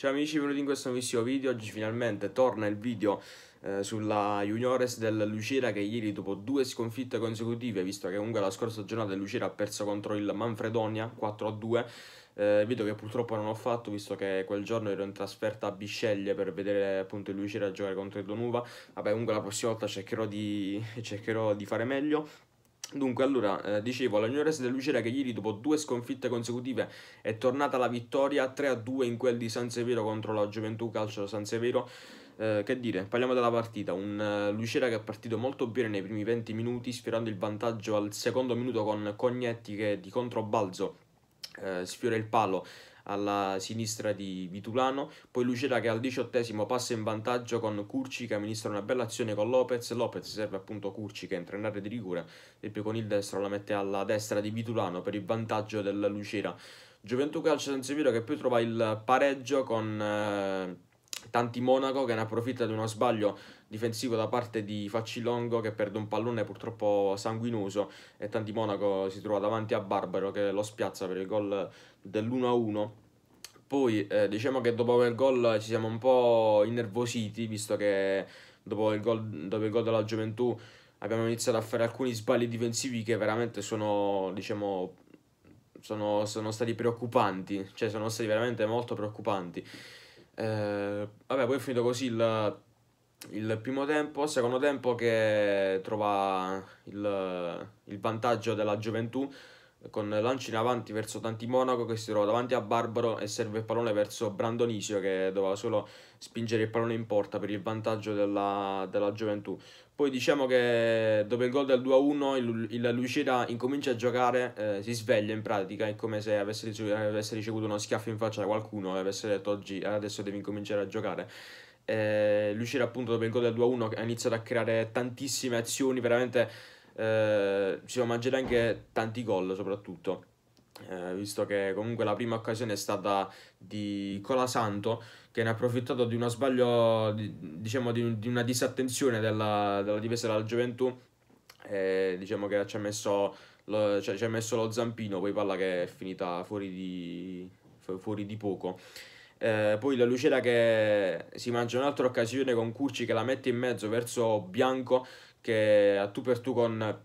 Ciao amici, benvenuti in questo nuovissimo video. Oggi finalmente torna il video eh, sulla Juniores del Lucera che ieri dopo due sconfitte consecutive, visto che comunque la scorsa giornata il Lucera ha perso contro il Manfredonia 4-2, eh, video che purtroppo non ho fatto visto che quel giorno ero in trasferta a Bisceglie per vedere appunto il Lucera giocare contro il Donuva. Vabbè comunque la prossima volta cercherò di, cercherò di fare meglio. Dunque, allora, eh, dicevo, la Minorese delucerà che ieri, dopo due sconfitte consecutive, è tornata la vittoria 3-2 in quel di San Severo contro la Gioventù Calcio San Severo. Eh, che dire, parliamo della partita. Un eh, Lucera che è partito molto bene nei primi 20 minuti, sfiorando il vantaggio al secondo minuto con Cognetti che di controbalzo eh, sfiora il palo alla sinistra di Vitulano, poi Lucera che al diciottesimo passa in vantaggio con Curci che amministra una bella azione con Lopez, Lopez serve appunto Curci che entra in area di rigore e poi con il destro la mette alla destra di Vitulano per il vantaggio del Lucera. Gioventù Calcio San Severo che poi trova il pareggio con... Eh, Tanti Monaco che ne approfitta di uno sbaglio difensivo da parte di Faccilongo che perde un pallone purtroppo sanguinoso e Tanti Monaco si trova davanti a Barbaro che lo spiazza per il gol dell'1-1. Poi eh, diciamo che dopo quel gol ci siamo un po' innervositi visto che dopo il gol, dopo il gol della gioventù abbiamo iniziato a fare alcuni sbagli difensivi che veramente sono diciamo sono, sono, stati preoccupanti, cioè sono stati veramente molto preoccupanti. Eh, vabbè, poi è finito così il il primo tempo, secondo tempo che trova il, il vantaggio della gioventù con lanci in avanti verso Tanti Monaco che si trova davanti a Barbaro e serve il pallone verso Brandonisio che doveva solo spingere il pallone in porta per il vantaggio della, della gioventù. Poi diciamo che dopo il gol del 2-1 il, il Lucera incomincia a giocare, eh, si sveglia in pratica, è come se avesse, avesse ricevuto uno schiaffo in faccia da qualcuno e avesse detto oggi adesso devi incominciare a giocare eh, Lucera appunto dopo il gol del 2-1 ha iniziato a creare tantissime azioni, veramente eh, ci sono mangiati anche tanti gol soprattutto. Eh, visto che comunque la prima occasione è stata di Colasanto che ne ha approfittato di uno sbaglio, di, diciamo di, di, una disattenzione della, della difesa della Gioventù, eh, diciamo che ci ha messo lo, cioè, ci ha messo lo zampino, poi palla che è finita fuori di, fuori di poco. Eh, poi la Lucera che si mangia un'altra occasione con Curci che la mette in mezzo verso Bianco che a tu per tu con,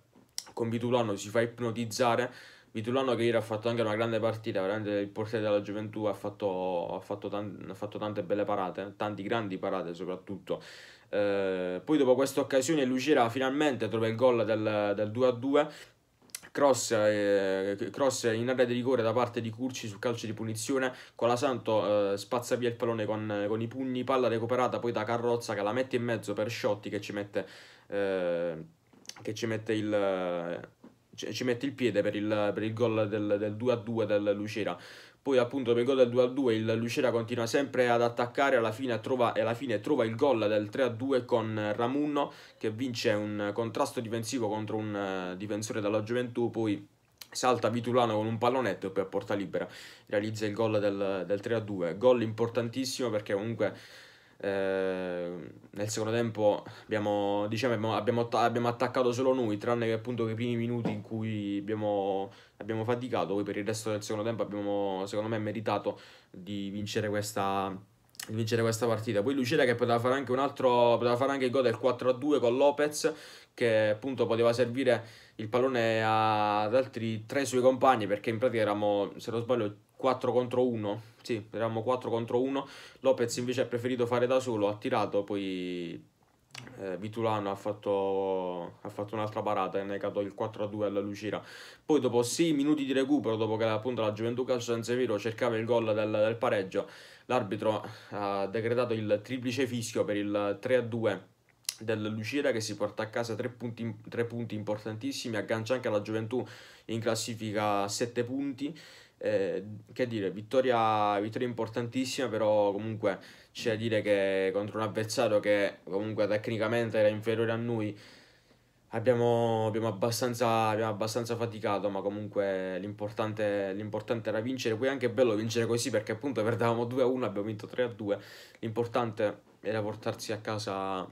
con Vitulano si fa ipnotizzare. Vitulano che ieri ha fatto anche una grande partita, veramente il portiere della gioventù ha fatto, ha fatto, tan ha fatto tante belle parate, tanti grandi parate soprattutto. Eh, poi dopo questa occasione Lucera finalmente trova il gol del, del 2-2 cross, eh, cross in area di rigore da parte di Curci sul calcio di punizione, Colasanto eh, spazza via il pallone con, con, i pugni, palla recuperata poi da Carrozza che la mette in mezzo per Sciotti che ci mette, eh, che ci mette il ci mette il piede per il, per il gol del, del 2-2 del Lucera. Poi appunto per il gol del 2-2 il Lucera continua sempre ad attaccare alla fine trova, e alla fine trova il gol del 3-2 a con Ramunno che vince un contrasto difensivo contro un eh, difensore della gioventù, poi salta Vitulano con un pallonetto e poi a porta libera realizza il gol del, del 3-2. Gol importantissimo perché comunque Ehm, nel secondo tempo abbiamo, diciamo, abbiamo, abbiamo, attaccato solo noi, tranne che appunto quei primi minuti in cui abbiamo, abbiamo faticato, poi per il resto del secondo tempo abbiamo secondo me meritato di vincere questa, di vincere questa partita. Poi Lucera che poteva fare anche un altro, poteva fare anche il gol del 4-2 con Lopez che appunto poteva servire il pallone ad altri tre suoi compagni perché in pratica eravamo, se non sbaglio, 4 contro 1. Sì, eravamo 4 contro 1. Lopez invece ha preferito fare da solo, ha tirato, poi eh, Vitulano ha fatto, ha fatto un'altra parata e ha negato il 4-2 a alla Lucira. Poi dopo 6 minuti di recupero, dopo che appunto la Gioventù Calcio San Severo cercava il gol del, del pareggio, l'arbitro ha decretato il triplice fischio per il 3-2 a del Lucera che si porta a casa tre punti, tre punti importantissimi, aggancia anche alla Gioventù in classifica a 7 punti. Eh, che dire, vittoria, vittoria, importantissima, però comunque c'è da dire che contro un avversario che comunque tecnicamente era inferiore a noi abbiamo, abbiamo, abbastanza, abbiamo abbastanza, faticato, ma comunque l'importante, l'importante, era vincere. Poi è anche bello vincere così perché appunto perdavamo 2-1, abbiamo vinto 3-2. L'importante era portarsi a casa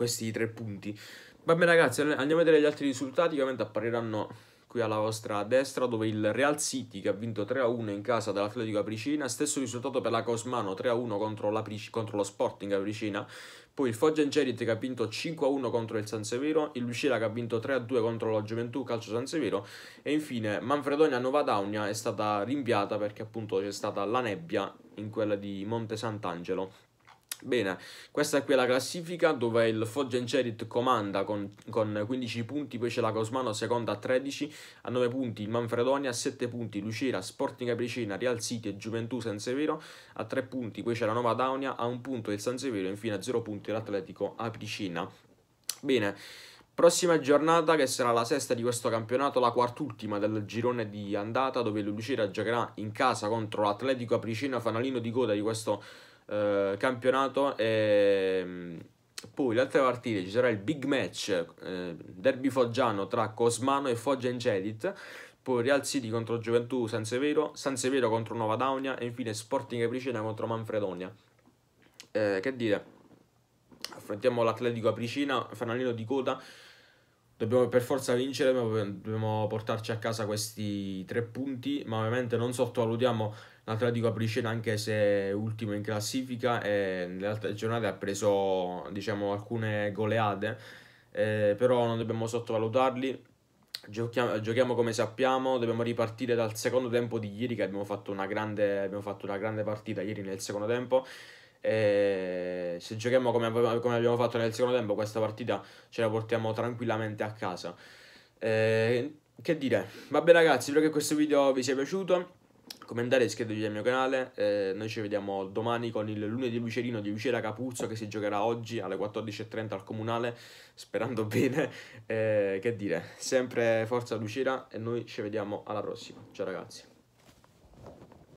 questi tre punti. Vabbè ragazzi, andiamo a vedere gli altri risultati che ovviamente appariranno qui alla vostra destra dove il Real City che ha vinto 3-1 in casa dell'Atletico Apricina, stesso risultato per la Cosmano 3-1 contro, contro, lo Sporting Apricina, poi il Foggia Cerit che ha vinto 5-1 contro il San Severo, il Lucila, che ha vinto 3-2 contro la Gioventù Calcio San Severo e infine Manfredonia Novadaunia è stata rinviata perché appunto c'è stata la nebbia in quella di Monte Sant'Angelo. Bene, questa qui è la classifica dove il Foggia Cerit comanda con, con, 15 punti, poi c'è la Cosmano seconda a 13, a 9 punti il Manfredonia, a 7 punti Lucera, Sporting Capricina, Real City e Gioventù San Severo, a 3 punti poi c'è la Nova Daunia, a 1 punto il San Severo e infine a 0 punti l'Atletico Apricina. Bene, Prossima giornata che sarà la sesta di questo campionato, la quart'ultima del girone di andata dove Lucera giocherà in casa contro l'Atletico Apricina, fanalino di coda di questo eh, campionato e ehm, poi le altre partite ci sarà il big match eh, derby foggiano tra Cosmano e Foggia in poi Real City contro Gioventù San Severo, San Severo contro Nova Daunia e infine Sporting e Pricina contro Manfredonia. Eh, che dire, affrontiamo l'Atletico a Pricina, fanalino di coda, dobbiamo per forza vincere, dobbiamo portarci a casa questi tre punti, ma ovviamente non sottovalutiamo L'Atletico apriscena anche se ultimo in classifica e nelle altre giornate ha preso diciamo, alcune goleate, eh, però non dobbiamo sottovalutarli. Giochiamo, giochiamo, come sappiamo, dobbiamo ripartire dal secondo tempo di ieri che abbiamo fatto una grande, fatto una grande partita ieri nel secondo tempo. E se giochiamo come, come abbiamo fatto nel secondo tempo questa partita ce la portiamo tranquillamente a casa. Eh, che dire, vabbè ragazzi, spero che questo video vi sia piaciuto commentare e iscrivetevi al mio canale, eh, noi ci vediamo domani con il lunedì lucerino di Lucera Capuzzo che si giocherà oggi alle 14.30 al Comunale, sperando bene, eh, che dire, sempre forza Lucera e noi ci vediamo alla prossima, ciao ragazzi.